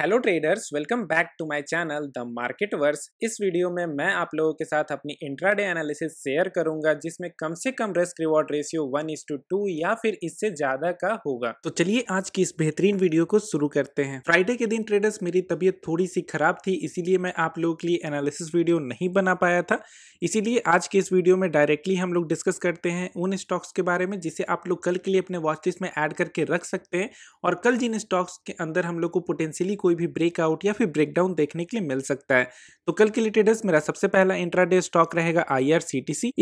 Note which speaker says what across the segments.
Speaker 1: hello traders welcome back to my channel the verse इस वीडियो में मैं आप लोगों के साथ अपनी इंट्राडे एनालिसिस शेयर करूंगा जिसमें कम से कम risk reward ratio one is to two two फिर इससे ज्यादा का होगा तो चलिए आज की इस बेहतरीन वीडियो को शुरू करते हैं फ्राइडे के दिन ट्रेडर्स मेरी तबीयत थोड़ी सी खराब थी इसीलिए मैं आप लोगों के लिए एनालिसिस वीडियो नहीं बना पाया था इसीलिए आज के इस वीडियो में डायरेक्टली हम लोग डिस्कस करते हैं उन स्टॉक्स के बारे में जिसे आप लोग कल के लिए अपने वॉचलिस्ट में एड करके रख सकते हैं और कल जिन स्टॉक्स के अंदर हम लोग को पोटेंशियली कोई भी ब्रेकआउट या फिर ब्रेकडाउन देखने के लिए मिल सकता है तो कल के लिए ट्रेडर्स मेरा सबसे पहला इंट्रा स्टॉक रहेगा आई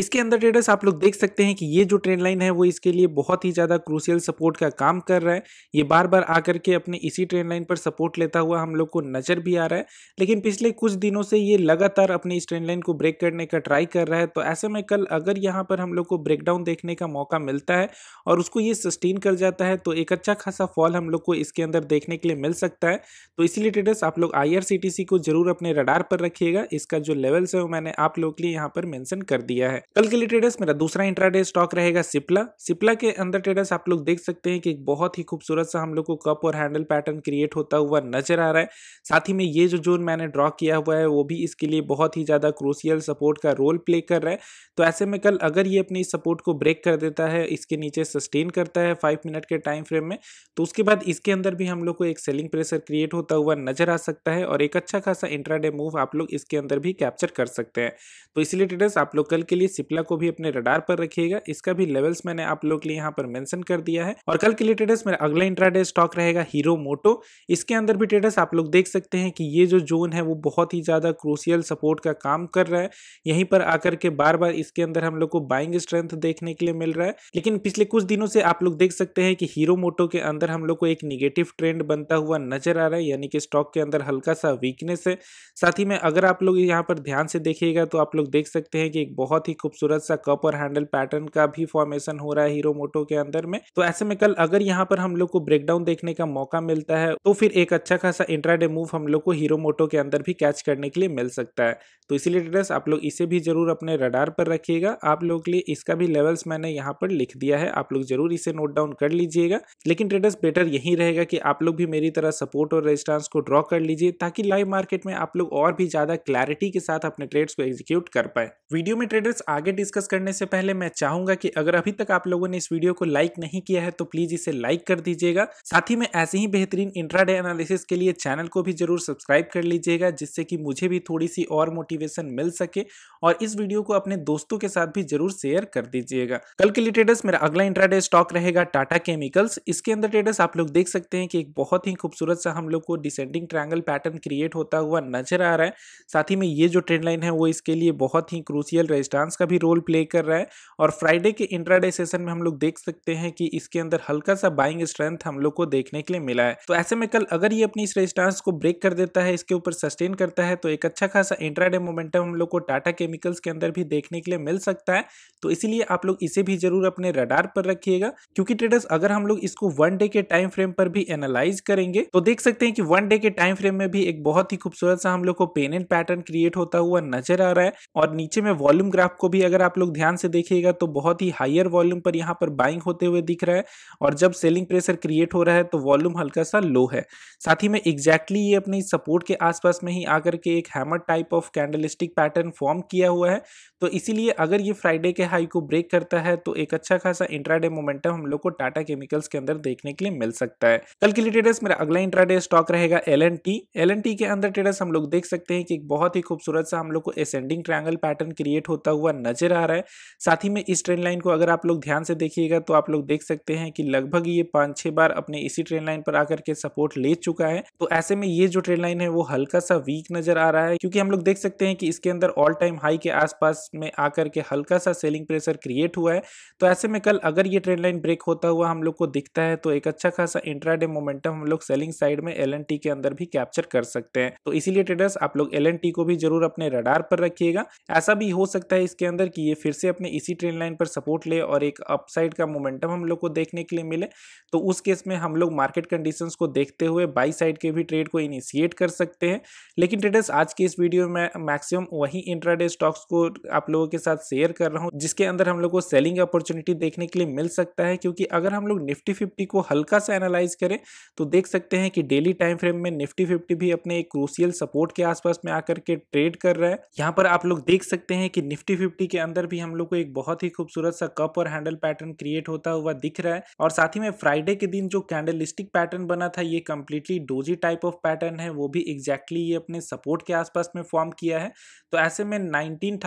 Speaker 1: इसके अंदर ट्रेडर्स आप लोग देख सकते हैं कि ये जो ट्रेंड लाइन है वो इसके लिए बहुत ही ज्यादा क्रूसियल सपोर्ट का काम कर रहा है ये बार बार आकर के अपने इसी ट्रेंड लाइन पर सपोर्ट लेता हुआ हम लोग को नजर भी आ रहा है लेकिन पिछले कुछ दिनों से ये लगातार अपने इस ट्रेंड लाइन को ब्रेक करने का ट्राई कर रहा है तो ऐसे में कल अगर यहाँ पर हम लोग को ब्रेकडाउन देखने का मौका मिलता है और उसको ये सस्टेन कर जाता है तो एक अच्छा खासा फॉल हम लोग को इसके अंदर देखने के लिए मिल सकता है तो इसीलिए ट्रेडर्स आप लोग आई को जरूर अपने रडार पर रखिएगा इसका जो लेवल्स है वो मैंने आप लोग के लिए यहाँ पर मैंशन कर दिया है कल के लिए ट्रेडर्स मेरा दूसरा इंट्राडे स्टॉक रहेगा सिप्ला सिप्ला के अंदर ट्रेडर्स आप लोग देख सकते हैं कि एक बहुत ही खूबसूरत सा हम लोग को कप और हैंडल पैटर्न क्रिएट होता हुआ नजर आ रहा है साथ ही में ये जो जोन मैंने ड्रॉ किया हुआ है वो भी इसके लिए बहुत ही ज़्यादा क्रूसियल सपोर्ट का रोल प्ले कर रहा है तो ऐसे में कल अगर ये अपनी सपोर्ट को ब्रेक कर देता है इसके नीचे सस्टेन करता है फाइव मिनट के टाइम फ्रेम में तो उसके बाद इसके अंदर भी हम लोग को एक सेलिंग प्रेशर क्रिएट होता हुआ नजर आ सकता है और एक अच्छा खासा इंट्राडे मूव आप लोग इसके अंदर भी कैप्चर कर सकते हैं तो इसलिए ट्रेडर्स आप लोग कल के लिए सिप्ला को भी अपने रडार पर रखिएगा इसका भी लेवल्स मैंने आप लोग के लिए यहाँ पर मेंशन कर दिया है और कल के लिए ट्रेडर्स मेरा अगला इंट्राडे स्टॉक रहेगा हीरो मोटो इसके अंदर भी ट्रेडर्स आप लोग देख सकते हैं कि ये जो जोन है वो बहुत ही ज़्यादा क्रूसियल सपोर्ट का काम कर रहा है यहीं पर आकर के बार बार इसके अंदर हम लोग को बाइंग स्ट्रेंथ देखने के लिए मिल रहा है लेकिन पिछले कुछ दिनों से आप लोग देख सकते हैं कि हीरो मोटो के अंदर हम लोग को एक निगेटिव ट्रेंड बनता हुआ नजर आ रहा है यानी कि स्टॉक के अंदर हल्का सा वीकनेस है साथ ही में अगर आप लोग यहाँ पर ध्यान से देखिएगा तो आप लोग देख सकते हैं कि एक बहुत ही खूबसूरत सा कप और हैंडल पैटर्न का भी फॉर्मेशन हो रहा है हीरो मोटो के अंदर में तो ऐसे में कल अगर यहाँ पर हम लोग को ब्रेकडाउन देखने का मौका मिलता है तो फिर एक अच्छा खासा इंट्राडे मूव हम लोग को हीरो मोटो के अंदर भी कैच करने के लिए मिल सकता है तो इसीलिए ट्रेडर्स आप लोग इसे भी जरूर अपने रडार पर रखिएगा आप लोगों के लिए इसका भी लेवल्स मैंने यहाँ पर लिख दिया है आप लोग जरूर इसे नोट डाउन कर लीजिएगा लेकिन ट्रेडर्स बेटर यही रहेगा कि आप लोग भी मेरी तरह सपोर्ट और रेजिस्टेंस को ड्रॉ कर लीजिए ताकि लाइव मार्केट में आप लोग और भी ज़्यादा क्लैरिटी के साथ अपने ट्रेड्स को एग्जीक्यूट कर पाए वीडियो में ट्रेडर्स आगे डिस्कस करने से पहले मैं चाहूंगा कि अगर अभी तक आप लोगों ने इस वीडियो को लाइक नहीं किया है तो प्लीज़ इसे लाइक कर दीजिएगा साथ ही में ऐसे ही बेहतरीन इंट्राडे एनालिसिस के लिए चैनल को भी जरूर सब्सक्राइब कर लीजिएगा जिससे कि मुझे भी थोड़ी सी और मोटिवेशन मिल सके और इस वीडियो को अपने दोस्तों के साथ भी जरूर शेयर कर दीजिएगा कल के लिए ट्रेडर्स मेरा अगला इंट्राडे स्टॉक रहेगा टाटा केमिकल्स इसके अंदर ट्रेडर्स आप लोग देख सकते हैं कि एक बहुत ही खूबसूरत सा हम लोग को आपको डिसेंडिंग ट्रायंगल पैटर्न क्रिएट होता हुआ नजर आ रहा है साथ ही में ये जो ट्रेंड लाइन है वो इसके लिए बहुत ही क्रूसियल रेजिस्टेंस का भी रोल प्ले कर रहा है और फ्राइडे के इंट्राडे सेशन में हम लोग देख सकते हैं कि इसके अंदर हल्का सा बाइंग स्ट्रेंथ हम लोग को देखने के लिए मिला है तो ऐसे में कल अगर ये अपनी इस रेजिस्टेंस को ब्रेक कर देता है इसके ऊपर सस्टेन करता है तो एक अच्छा खासा इंट्राडे मोमेंटम हम लोग को टाटा केमिकल्स के अंदर भी देखने के लिए मिल सकता है तो इसीलिए आप लोग इसे भी जरूर अपने रडार पर रखिएगा क्योंकि ट्रेडर्स अगर हम लोग इसको वन डे के टाइम फ्रेम पर भी एनालाइज करेंगे तो देख सकते हैं कि कि वन डे के टाइम फ्रेम में भी एक बहुत ही खूबसूरत सा हम लोग को पेन एंड पैटर्न क्रिएट होता हुआ नजर आ रहा है और नीचे में वॉल्यूम ग्राफ को भी अगर आप लोग ध्यान से देखिएगा तो बहुत ही हायर वॉल्यूम पर यहाँ पर बाइंग होते हुए दिख रहा है और जब सेलिंग प्रेशर क्रिएट हो रहा है तो वॉल्यूम हल्का सा लो है साथ ही में एग्जैक्टली exactly ये अपनी सपोर्ट के आसपास में ही आकर के एक hammer type of candlestick pattern form किया हुआ है तो इसीलिए अगर ये फ्राइडे के हाई को ब्रेक करता है तो एक अच्छा खासा इंट्राडे मोमेंटम हम लोग को टाटा केमिकल्स के अंदर देखने के लिए मिल सकता है कल के लिए मेरा अगला इंट्राडे स्टॉक रहेगा L N T L N T के अंदर ट्रेडर्स हम लोग देख सकते हैं कि एक बहुत ही खूबसूरत सा हम लोग को एसेंडिंग ट्रायंगल पैटर्न क्रिएट होता हुआ नजर आ रहा है साथ ही में इस ट्रेन लाइन को अगर आप लोग ध्यान से देखिएगा तो आप लोग देख सकते हैं कि लगभग ये पांच छह बार अपने इसी ट्रेन लाइन पर आकर के सपोर्ट ले चुका है तो ऐसे में ये जो ट्रेन लाइन है वो हल्का सा वीक नजर आ रहा है क्योंकि हम लोग देख सकते हैं कि इसके अंदर ऑल टाइम हाई के आसपास में आकर के हल्का सा सेलिंग प्रेशर क्रिएट हुआ है तो ऐसे में कल अगर ये ट्रेन लाइन ब्रेक होता हुआ हम लोग को दिखता है तो एक अच्छा खासा इंट्राडे मोमेंटम हम लोग सेलिंग साइड में एल एल के अंदर भी कैप्चर कर सकते हैं तो इसीलिए ट्रेडर्स आप लोग एल को भी जरूर अपने रडार पर रखिएगा ऐसा भी हो सकता है इसके अंदर कि ये फिर से अपने इसी ट्रेन लाइन पर सपोर्ट ले और एक अपसाइड का मोमेंटम हम लोग को देखने के लिए मिले तो उस केस में हम लोग मार्केट कंडीशन को देखते हुए बाई साइड के भी ट्रेड को इनिशिएट कर सकते हैं लेकिन ट्रेडर्स आज के इस वीडियो में मैक्सिमम वही इंट्राडे स्टॉक्स को आप लोगों के साथ शेयर कर रहा हूँ जिसके अंदर हम लोग को सेलिंग अपॉर्चुनिटी देखने के लिए मिल सकता है क्योंकि अगर हम लोग निफ्टी फिफ्टी को हल्का सा एनालाइज करें तो देख सकते हैं कि डेली टाइम टाइम फ्रेम में निफ्टी फिफ्टी भी अपने एक क्रूसियल सपोर्ट के आसपास में आकर के ट्रेड कर रहा है यहाँ पर आप लोग देख सकते हैं कि निफ्टी फिफ्टी के अंदर भी हम लोग को एक बहुत ही खूबसूरत सा कप और हैंडल पैटर्न क्रिएट होता हुआ दिख रहा है और साथ ही में फ्राइडे के दिन जो कैंडल पैटर्न बना था ये completely doji type of pattern है वो भी एग्जैक्टली exactly ये अपने सपोर्ट के आसपास में फॉर्म किया है तो ऐसे में नाइनटीन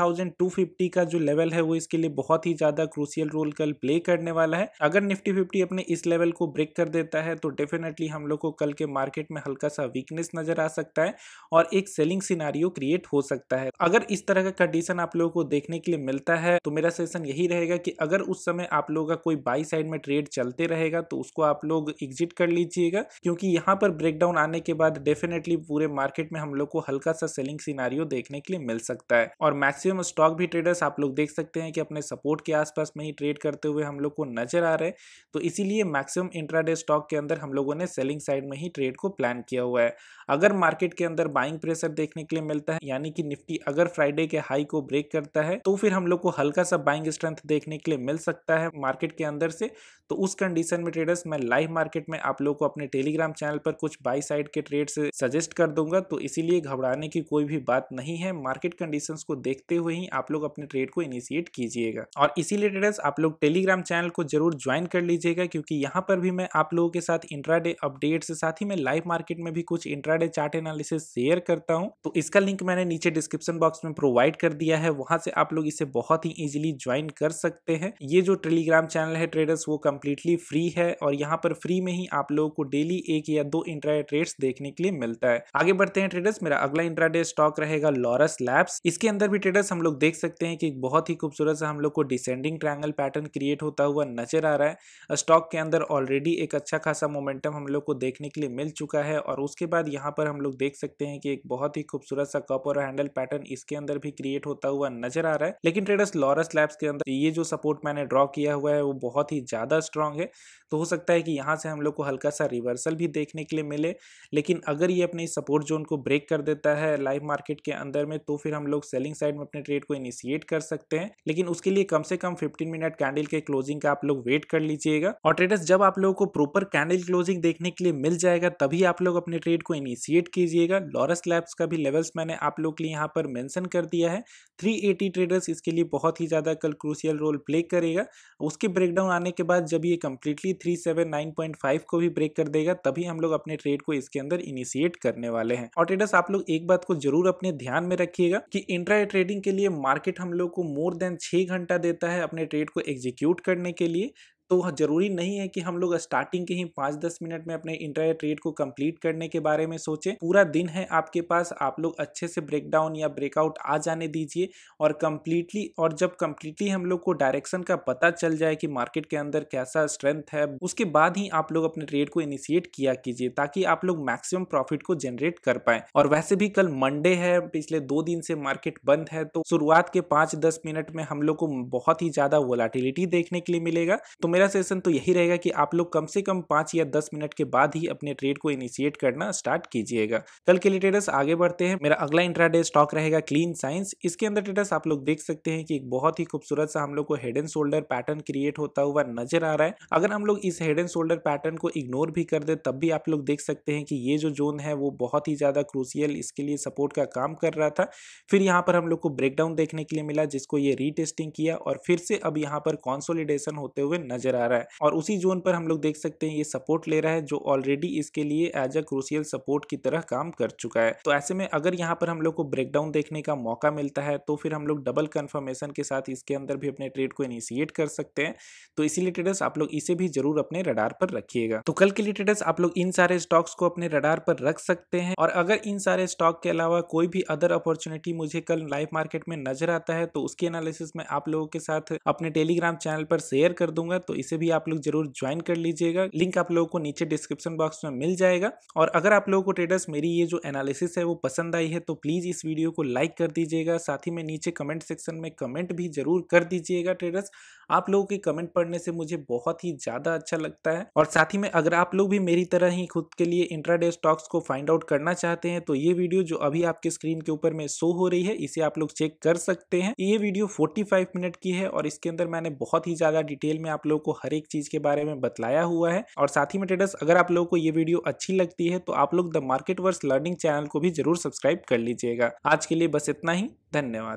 Speaker 1: का जो लेवल है वो इसके लिए बहुत ही ज़्यादा क्रूसियल रोल कल प्ले करने वाला है अगर निफ्टी फिफ्टी अपने इस लेवल को ब्रेक कर देता है तो डेफिनेटली हम लोग को कल के मार्केट मार्केट में हल्का सा वीकनेस नजर आ सकता है और एक सेलिंग सिनारियो क्रिएट हो सकता है अगर इस तरह का कंडीशन आप लोगों को देखने के लिए मिलता है तो मेरा सजेशन यही रहेगा कि अगर उस समय आप लोगों का कोई बाई साइड में ट्रेड चलते रहेगा तो उसको आप लोग एग्जिट कर लीजिएगा क्योंकि यहाँ पर ब्रेकडाउन आने के बाद डेफिनेटली पूरे मार्केट में हम लोग को हल्का सा सेलिंग सिनारियो देखने के लिए मिल सकता है और मैक्सिमम स्टॉक भी ट्रेडर्स आप लोग देख सकते हैं कि अपने सपोर्ट के आसपास में ही ट्रेड करते हुए हम लोग को नजर आ रहे हैं तो इसीलिए मैक्सिमम इंट्राडे स्टॉक के अंदर हम लोगों ने सेलिंग साइड में ही ट्रेड को प्लान किया हुआ है अगर मार्केट के अंदर बाइंग प्रेशर देखने के लिए मिलता है यानी कि निफ्टी अगर फ्राइडे के हाई को ब्रेक करता है तो फिर हम लोग को हल्का सा बाइंग स्ट्रेंथ देखने के लिए मिल सकता है मार्केट के अंदर से तो उस कंडीशन में ट्रेडर्स मैं लाइव मार्केट में आप लोगों को अपने टेलीग्राम चैनल पर कुछ बाई साइड के ट्रेड्स सजेस्ट कर दूंगा तो इसीलिए घबराने की कोई भी बात नहीं है मार्केट कंडीशंस को देखते हुए ही आप लोग अपने ट्रेड को इनिशिएट कीजिएगा और इसीलिए ट्रेडर्स आप लोग टेलीग्राम चैनल को जरूर ज्वाइन कर लीजिएगा क्योंकि यहाँ पर भी मैं आप लोगों के साथ इंट्राडे अपडेट्स साथ ही मैं लाइव मार्केट में भी कुछ इंट्राडे चार्ट एनालिसिस शेयर करता हूँ तो इसका लिंक मैंने नीचे डिस्क्रिप्शन बॉक्स में प्रोवाइड कर दिया है वहां से आप लोग इसे बहुत ही इजिली ज्वाइन कर सकते हैं ये जो टेलीग्राम चैनल है ट्रेडर्स वो कम कम्प्लीटली फ्री है और यहाँ पर फ्री में ही आप लोगों को डेली एक या दो इंट्रा ट्रेड्स देखने के लिए मिलता है आगे बढ़ते हैं ट्रेडर्स मेरा अगला इंट्रा स्टॉक रहेगा लॉरस लैब्स इसके अंदर भी ट्रेडर्स हम लोग देख सकते हैं कि बहुत ही खूबसूरत सा हम लोग को डिसेंडिंग ट्रायंगल पैटर्न क्रिएट होता हुआ नजर आ रहा है स्टॉक के अंदर ऑलरेडी एक अच्छा खासा मोमेंटम हम लोग को देखने के लिए मिल चुका है और उसके बाद यहाँ पर हम लोग देख सकते हैं कि एक बहुत ही खूबसूरत सा कप और हैंडल पैटर्न इसके अंदर भी क्रिएट होता हुआ नजर आ रहा है लेकिन ट्रेडर्स लॉरस लैब्स के अंदर ये जो सपोर्ट मैंने ड्रॉ किया हुआ है वो बहुत ही ज्यादा स्ट्रांग है तो हो सकता है कि यहाँ से हम लोग को हल्का सा रिवर्सल भी देखने के लिए मिले लेकिन अगर ये अपने सपोर्ट जोन को ब्रेक कर देता है लाइव मार्केट के अंदर में तो फिर हम लोग सेलिंग साइड में अपने ट्रेड को इनिशिएट कर सकते हैं लेकिन उसके लिए कम से कम फिफ्टीन मिनट कैंडल के क्लोजिंग का आप लोग वेट कर लीजिएगा और ट्रेडर्स जब आप लोगों को प्रॉपर कैंडल क्लोजिंग देखने के लिए मिल जाएगा तभी आप लोग अपने ट्रेड को इनिशिएट कीजिएगा लॉरस लैब्स का भी लेवल्स मैंने आप लोग के लिए यहाँ पर मैंसन कर दिया है थ्री ट्रेडर्स इसके लिए बहुत ही ज़्यादा कल क्रूसियल रोल प्ले करेगा उसके ब्रेकडाउन आने के बाद जब ये completely three seven nine point five को भी ब्रेक कर देगा तभी हम लोग अपने ट्रेड को इसके अंदर इनिशिएट करने वाले हैं और ट्रेडर्स आप लोग एक बात को जरूर अपने ध्यान में रखिएगा कि इंट्रा ट्रेडिंग के लिए मार्केट हम लोग को मोर देन छह घंटा देता है अपने ट्रेड को एग्जीक्यूट करने के लिए तो ज़रूरी नहीं है कि हम लोग स्टार्टिंग के ही पांच दस मिनट में अपने इंट्रा ट्रेड को कंप्लीट करने के बारे में सोचे पूरा दिन है आपके पास आप लोग अच्छे से ब्रेकडाउन या ब्रेकआउट आ जाने दीजिए और कम्प्लीटली और जब कम्प्लीटली हम लोग को डायरेक्शन का पता चल जाए कि मार्केट के अंदर कैसा स्ट्रेंथ है उसके बाद ही आप लोग अपने ट्रेड को इनिशिएट किया कीजिए ताकि आप लोग मैक्सिमम प्रॉफिट को जनरेट कर पाए और वैसे भी कल मंडे है पिछले दो दिन से मार्केट बंद है तो शुरुआत के पांच दस मिनट में हम लोग को बहुत ही ज़्यादा वोलाटिलिटी देखने के लिए मिलेगा तो मेरा सेशन तो यही रहेगा कि आप लोग कम से कम पांच या दस मिनट के बाद ही अपने ट्रेड को इनिशिएट करना स्टार्ट कीजिएगा कल के लिए ट्रेडर्स आगे बढ़ते हैं मेरा अगला इंट्राडे स्टॉक रहेगा क्लीन साइंस इसके अंदर ट्रेडर्स आप लोग देख सकते हैं कि एक बहुत ही खूबसूरत सा हम लोग को head and shoulder pattern create होता हुआ नजर आ रहा है अगर हम लोग इस हेड एंड शोल्डर पैटर्न को इग्नोर भी कर दे तब भी आप लोग देख सकते हैं कि ये जो जोन है वो बहुत ही ज़्यादा क्रूसियल इसके लिए सपोर्ट का काम कर रहा था फिर यहाँ पर हम लोग को ब्रेकडाउन देखने के लिए मिला जिसको ये रीटेस्टिंग किया और फिर से अब यहाँ पर कॉन्सोलिडेशन होते हुए नजर नजर आ रहा है और उसी जोन पर हम लोग देख सकते हैं ये सपोर्ट ले रहा है जो ऑलरेडी इसके लिए एज अ क्रूसियल सपोर्ट की तरह काम कर चुका है तो ऐसे में अगर यहाँ पर हम लोग को ब्रेकडाउन देखने का मौका मिलता है तो फिर हम लोग डबल कन्फर्मेशन के साथ इसके अंदर भी अपने ट्रेड को इनिशिएट कर सकते हैं तो इसीलिए ट्रेडर्स आप लोग इसे भी जरूर अपने रडार पर रखिएगा तो कल के लिए ट्रेडर्स आप लोग इन सारे स्टॉक्स को अपने रडार पर रख सकते हैं और अगर इन सारे स्टॉक के अलावा कोई भी अदर अपॉर्चुनिटी मुझे कल लाइव मार्केट में नजर आता है तो उसके एनालिसिस में आप लोगों के साथ अपने टेलीग्राम चैनल पर शेयर कर दूंगा तो इसे भी आप लोग जरूर ज्वाइन कर लीजिएगा लिंक आप लोगों को नीचे डिस्क्रिप्शन बॉक्स में मिल जाएगा और अगर आप लोगों को ट्रेडर्स मेरी ये जो एनालिसिस है वो पसंद आई है तो प्लीज़ इस वीडियो को लाइक कर दीजिएगा साथ ही में नीचे कमेंट सेक्शन में कमेंट भी जरूर कर दीजिएगा ट्रेडर्स आप लोगों के कमेंट पढ़ने से मुझे बहुत ही ज़्यादा अच्छा लगता है और साथ ही में अगर आप लोग भी मेरी तरह ही खुद के लिए इंट्राडे स्टॉक्स को फाइंड आउट करना चाहते हैं तो ये वीडियो जो अभी आपके स्क्रीन के ऊपर में शो हो रही है इसे आप लोग चेक कर सकते हैं ये वीडियो 45 मिनट की है और इसके अंदर मैंने बहुत ही ज़्यादा डिटेल में आप लोग को हर एक चीज़ के बारे में बतलाया हुआ है और साथ ही में ट्रेडर्स अगर आप लोगों को ये वीडियो अच्छी लगती है तो आप लोग the market verse learning channel को भी जरूर सब्सक्राइब कर लीजिएगा आज के लिए बस इतना ही धन्यवाद